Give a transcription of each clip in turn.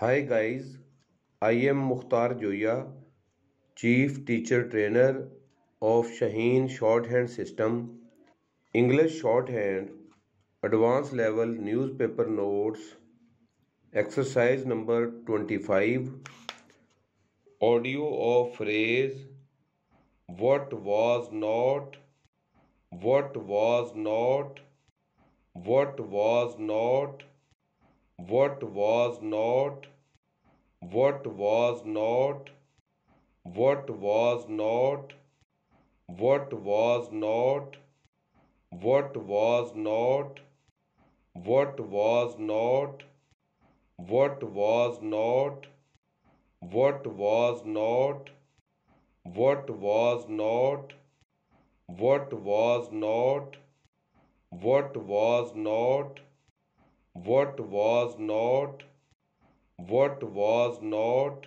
hi guys I am Mukhtar Zoya chief teacher trainer of Shaheen shorthand system English shorthand advance level newspaper notes exercise number twenty five audio of phrase what was not what was not what was not what was not what was not what was not what was not what was not what was not what was not what was not what was not what was not what was not what was not what was not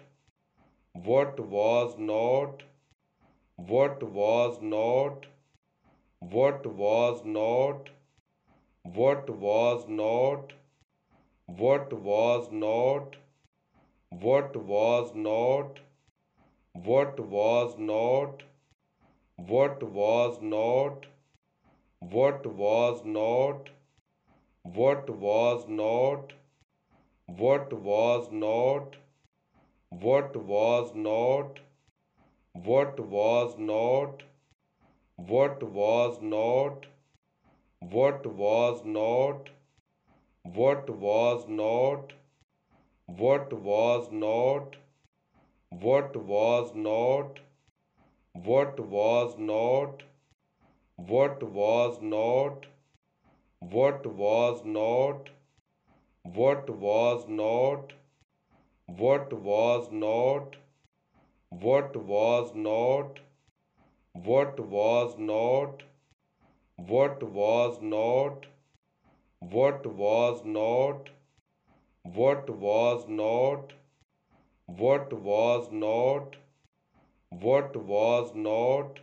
what was not what was not what was not what was not what was not what was not what was not what was not what was not what was not what was not what was not what was not what was not what was not what was not what was not what was not what was not what was not what was not what was not what was not what was not what was not what was not what was not what was not what was not what was not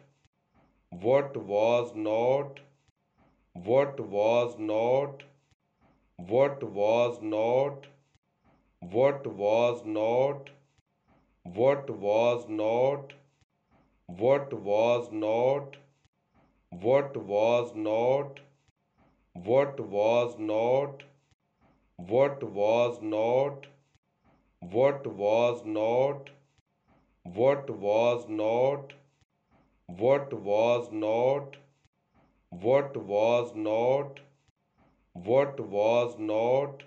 what was not what was not what was not what was not what was not what was not what was not what was not what was not what was not what was not what was not what was not what was not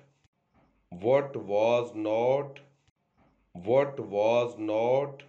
what was not what was not